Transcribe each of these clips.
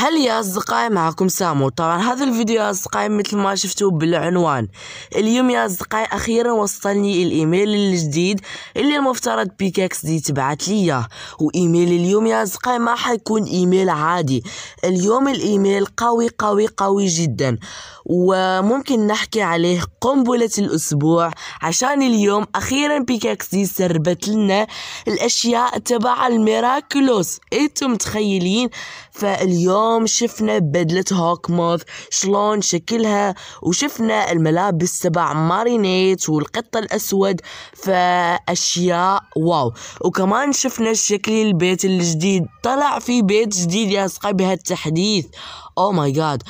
هل يا أصدقائي معكم سامو طبعا هذا الفيديو يا أصدقائي مثل ما شفتوا بالعنوان اليوم يا أصدقائي أخيرا وصلني الإيميل الجديد اللي المفترض بيكاكس دي تبعت لي إياه وإيميل اليوم يا أصدقائي ما حيكون إيميل عادي اليوم الإيميل قوي قوي قوي جدا وممكن نحكي عليه قنبلة الأسبوع عشان اليوم أخيرا بيكاكس دي سربت لنا الأشياء تبع الميراكلوس إيه إنتم متخيلين فاليوم اليوم شفنا بدلة هوكموث شلون شكلها وشفنا الملابس تبع مارينيت والقط الأسود فأشياء واو وكمان شفنا شكل البيت الجديد طلع في بيت جديد يا أصحابي بهالتحديث او ماي جاد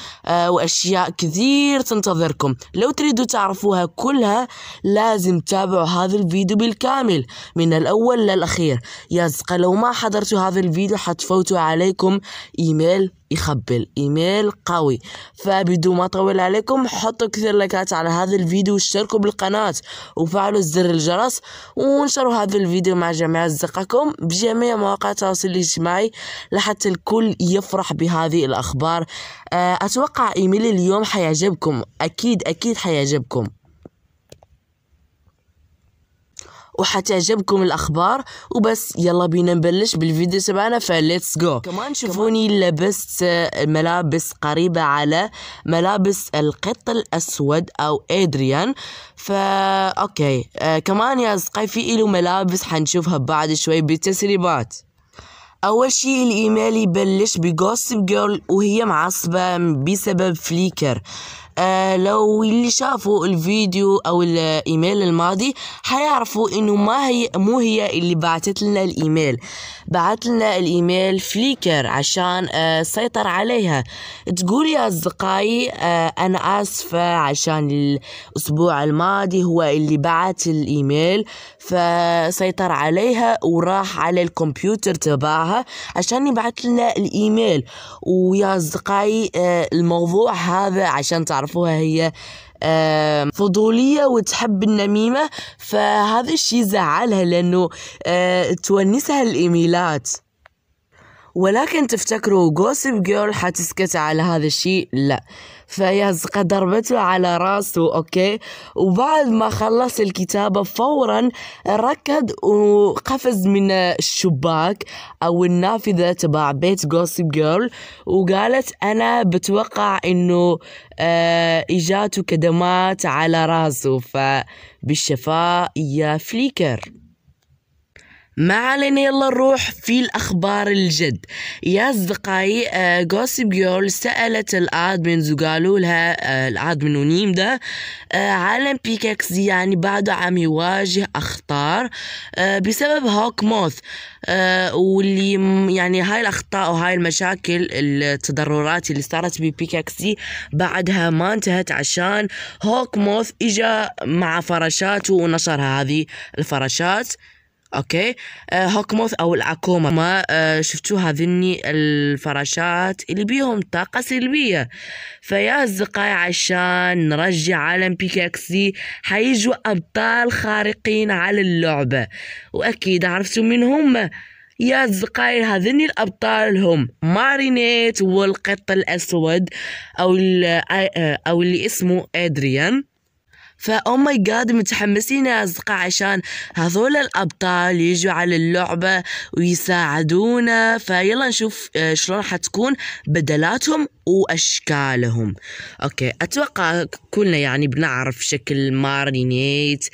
واشياء كثير تنتظركم لو تريدوا تعرفوها كلها لازم تتابعوا هذا الفيديو بالكامل من الاول للاخير يا زقه لو ما حضرتوا هذا الفيديو حتفوتوا عليكم ايميل يخبل ايميل قوي فبدون ما اطول عليكم حطوا كثير لايكات على هذا الفيديو واشتركوا بالقناة وفعلوا زر الجرس وانشروا هذا الفيديو مع جميع اصدقائكم بجميع مواقع التواصل الاجتماعي لحتى الكل يفرح بهذه الاخبار آه، أتوقع إيميل اليوم حيعجبكم أكيد أكيد حيعجبكم وحتعجبكم الاخبار وبس يلا بينا نبلش بالفيديو تبعنا فليتس جو كمان شوفوني لبست ملابس قريبه على ملابس القط الاسود او ادريان فا اوكي آه كمان يا اصدقائي في إله ملابس حنشوفها بعد شوي بالتسريبات اول شي الايميل يبلش بجوسب جيرل وهي معصبة بسبب فليكر آه لو اللي شافوا الفيديو او الايميل الماضي حيعرفوا انه ما هي مو هي اللي بعتت لنا الايميل بعت لنا الإيميل فليكر عشان آه، سيطر عليها تقول يا أصدقائي آه، أنا آسفة عشان الأسبوع الماضي هو اللي بعت الإيميل فسيطر عليها وراح على الكمبيوتر تبعها عشان يبعث لنا الإيميل ويا أصدقائي آه، الموضوع هذا عشان تعرفوها هي فضولية وتحب النميمة فهذا الشي زعلها لأنه آه، تونسها الإيميلات ولكن تفتكروا جوسب جيرل حتسكت على هذا الشيء لا فهي ضربته على راسه اوكي وبعد ما خلص الكتابة فورا ركض وقفز من الشباك او النافذة تبع بيت جوسب جيرل وقالت انا بتوقع انه آه اجاته كدمات على راسه فبالشفاء يا فليكر ما علينا يلا نروح في الأخبار الجد يا أصدقائي آه جوسب جيرل سألت الأدمنز وقالوا لها آه الأدمن ونيم ده آه عالم بيكاكس يعني بعده عم يواجه أخطار آه بسبب هوك موث آه واللي يعني هاي الأخطاء وهاي المشاكل التضررات اللي صارت ببيكاكسي بعدها ما انتهت عشان هوك موث إجا مع فراشاته ونشرها هذه الفراشات اوكي آه، هوكموث او العكومة ما آه، شفتوا هذني الفراشات اللي بيهم طاقة سلبية فيا اصدقائي عشان نرجع عالم بيكاكسي حيجوا ابطال خارقين على اللعبة واكيد عرفتوا من هم يا أصدقائي هذني الأبطال هم مارينيت والقط الأسود أو, آه، أو اللي اسمه أدريان فاو ماي جاد متحمسين يا اصدقاء عشان هذول الابطال يجوا على اللعبه ويساعدونا فيلا نشوف آه، شلون حتكون بدلاتهم واشكالهم اوكي اتوقع كلنا يعني بنعرف شكل مارينيت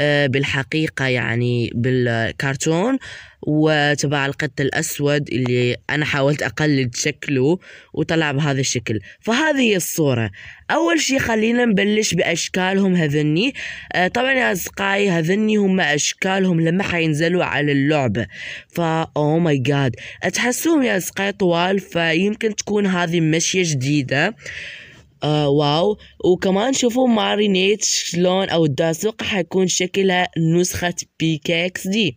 آه، بالحقيقة يعني بالكرتون وتبع القط الأسود اللي أنا حاولت أقلد شكله وطلع بهذا الشكل فهذه الصورة أول شي خلينا نبلش بأشكالهم هذني آه، طبعا يا أصدقائي هذني هم أشكالهم لما حينزلوا على اللعبة فا oh او ماي جاد تحسوهم يا أصدقائي طوال فيمكن تكون هذه مشية جديدة آه واو وكمان شوفوا مارينيت شلون او الداسوق حيكون شكلها نسخة بيكاكس دي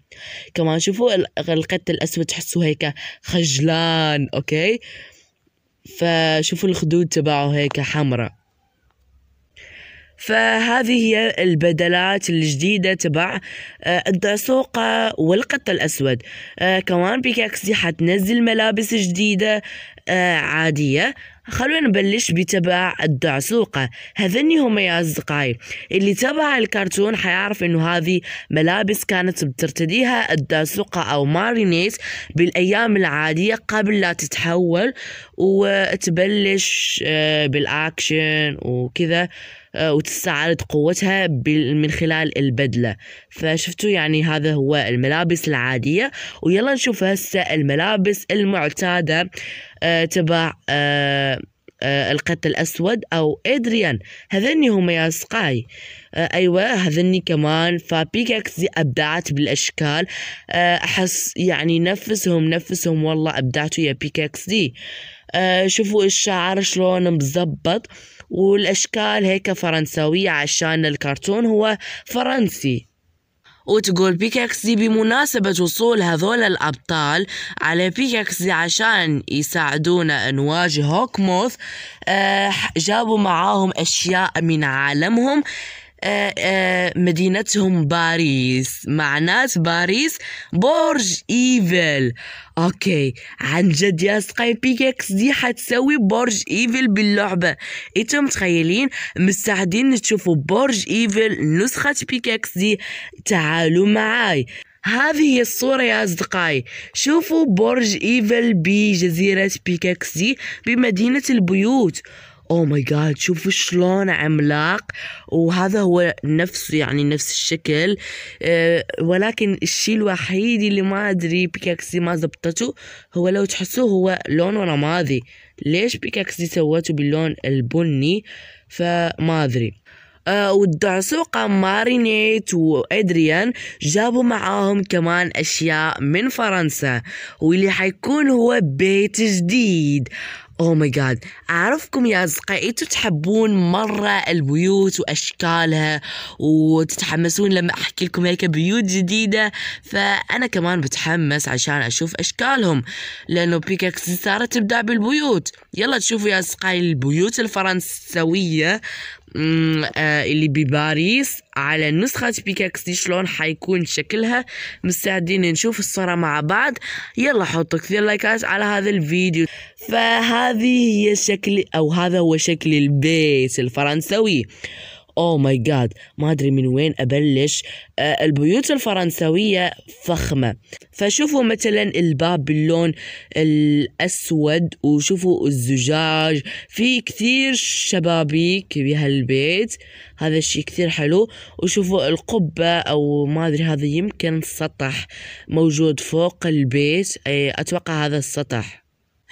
كمان شوفوا القط الاسود تحسوا هيك خجلان اوكي فشوفوا الخدود تبعه هيك حمراء فهذه هي البدلات الجديدة تبع آه، الداسوقة والقط الأسود آه، كمان بيكاكس دي حتنزل ملابس جديدة آه، عادية خلونا نبلش بتبع الدعسوقة هذني هما يا أصدقائي اللي تابع الكرتون حيعرف إنه هذه ملابس كانت بترتديها الدعسوقة أو مارينيت بالأيام العادية قبل لا تتحول وتبلش آه، بالأكشن وكذا آه، وتستعرض قوتها من خلال البدلة فشفتوا يعني هذا هو الملابس العادية ويلا نشوف هسه الملابس المعتادة آه، تبع آه، القط الأسود أو إدريان هذني هم يا سقاي أيوة هذني كمان فبيكاكس دي أبدعت بالأشكال أحس يعني نفسهم نفسهم والله أبدعتوا يا بيكاكس دي شوفوا الشعر شلون مزبط والأشكال هيك فرنساويه عشان الكرتون هو فرنسي وتقول بيكاكسي بمناسبة وصول هذول الأبطال على بيكاكسي عشان يساعدونا نواجه هوكموث آه، جابوا معاهم أشياء من عالمهم آه، آه، مدينتهم باريس معنات باريس برج ايفل اوكي عن جد يا سقاي بيكاكس دي حتسوي برج ايفل باللعبه انتم متخيلين مستعدين تشوفوا برج ايفل نسخه بيكاكس دي تعالوا معاي هذه هي الصورة يا أصدقائي شوفوا برج إيفل بجزيرة بيكاكسي بمدينة البيوت او ماي جاد شوفوا شلون عملاق وهذا هو نفسه يعني نفس الشكل أه ولكن الشيء الوحيد اللي ما ادري بيكاكسي ما زبطته هو لو تحسوه هو لونه رمادي ليش بيكاكسي سوته باللون البني فما ادري أه والدعسوقة مارينيت وادريان جابوا معاهم كمان اشياء من فرنسا واللي حيكون هو بيت جديد او ماي جاد اعرفكم يا اصدقائي انتم تحبون مره البيوت واشكالها وتتحمسون لما احكي لكم هيك بيوت جديده فانا كمان بتحمس عشان اشوف اشكالهم لانه بيكاكس صارت تبدع بالبيوت يلا تشوفوا يا اصدقائي البيوت الفرنسويه آه، اللي بباريس على نسخة بيكاكس دي شلون حيكون شكلها مستعدين نشوف الصورة مع بعض يلا حطوا كثير لايكات على هذا الفيديو فهذه هي شكل أو هذا هو شكل البيت الفرنسوي او ماي جاد ما ادري من وين ابلش آه البيوت الفرنسويه فخمه فشوفوا مثلا الباب باللون الاسود وشوفوا الزجاج في كثير شبابيك بهالبيت هذا الشيء كثير حلو وشوفوا القبه او ما ادري هذا يمكن سطح موجود فوق البيت اتوقع هذا السطح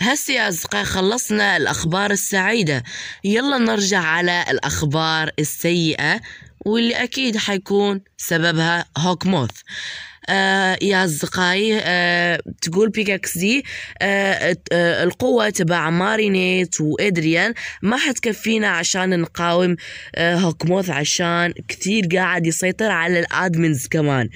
هسي يا أصدقائي خلصنا الأخبار السعيدة يلا نرجع على الأخبار السيئة واللي أكيد حيكون سببها هوك موث آه يا أصدقائي آه تقول بيكاكس دي آه آه القوة تبع مارينيت وإدريان ما حتكفينا عشان نقاوم آه هوكموث عشان كثير قاعد يسيطر على الأدمنز كمان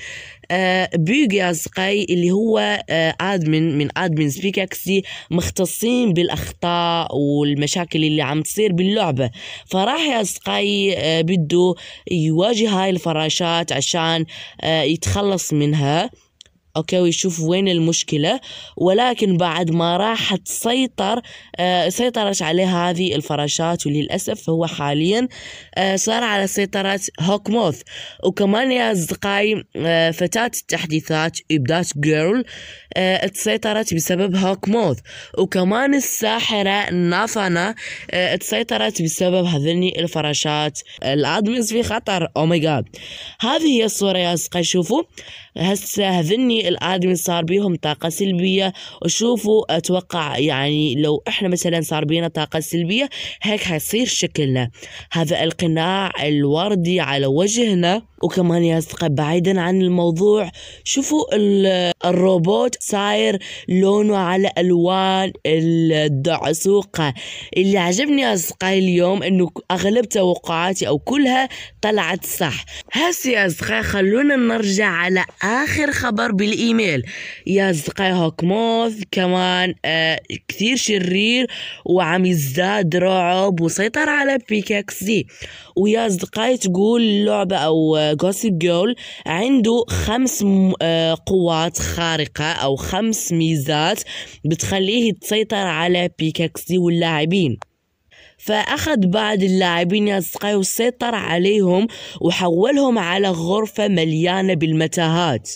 آه، بيجي أصدقائي اللي هو آه، ادمن من ادمنز سبيكاكسي مختصين بالاخطاء والمشاكل اللي عم تصير باللعبه فراح يا اصدقائي آه، بده يواجه هاي الفراشات عشان يتخلص منها اوكي ويشوف وين المشكله ولكن بعد ما راح تسيطر آه سيطرت عليه هذه الفراشات وللاسف هو حاليا آه صار على سيطره هوكموث وكمان يا اصدقائي آه فتاه التحديثات ابدات جيرل آه، تسيطرت بسبب موث وكمان الساحرة نافانا آه، تسيطرت بسبب هذني الفراشات الأدمز في خطر أو ماي جاد هذه هي الصورة يا أصدقائي شوفوا هسه هذني الادمي صار بيهم طاقه سلبيه وشوفوا اتوقع يعني لو احنا مثلا صار بينا طاقه سلبيه هيك حيصير شكلنا هذا القناع الوردي على وجهنا وكمان يا اصدقاء بعيدا عن الموضوع شوفوا الروبوت صاير لونه على ألوان الدعسوقة اللي عجبني أصدقائي اليوم أنه أغلب توقعاتي أو كلها طلعت صح هسي يا أصدقائي خلونا نرجع على آخر خبر بالإيميل يا أصدقائي موث كمان آه كثير شرير وعم يزداد رعب وسيطر على بيكاكسي دي ويا أصدقائي تقول لعبة أو جوسيب آه، جول عنده خمس آه، قوات خارقة أو أو خمس ميزات بتخليه يتسيطر على بيكاكسي واللاعبين فأخذ بعض اللاعبين أصدقائي وسيطر عليهم وحولهم على غرفة مليانة بالمتاهات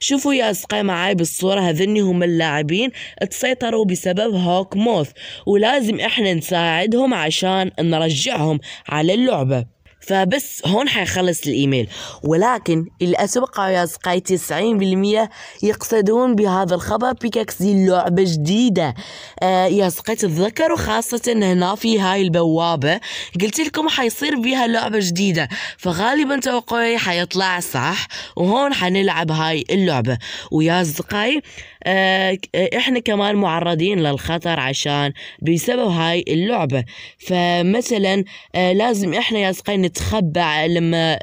شوفوا يا أصدقائي معاي بالصورة هذني هم اللاعبين تسيطروا بسبب هوك موث ولازم إحنا نساعدهم عشان نرجعهم على اللعبة فبس هون حيخلص الايميل ولكن الاتوقع يا سكاي 90% يقصدون بهذا الخبر بيكاكسي لعبة جديدة آه يا سكاي تتذكروا خاصة هنا في هاي البوابة قلت لكم حيصير بيها لعبة جديدة فغالبا توقعي حيطلع صح وهون حنلعب هاي اللعبة ويا أصدقائي آه، آه، احنا كمان معرضين للخطر عشان بسبب هاي اللعبة فمثلا آه، لازم احنا يا نتخبى لما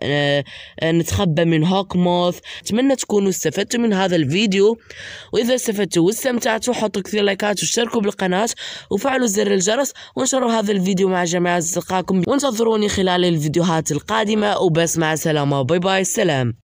نتخبى من هوك موث اتمنى تكونوا استفدتوا من هذا الفيديو واذا استفدتوا واستمتعتوا حطوا كثير لايكات واشتركوا بالقناة وفعلوا زر الجرس وانشروا هذا الفيديو مع جميع اصدقائكم وانتظروني خلال الفيديوهات القادمة وبس مع السلامة باي باي السلام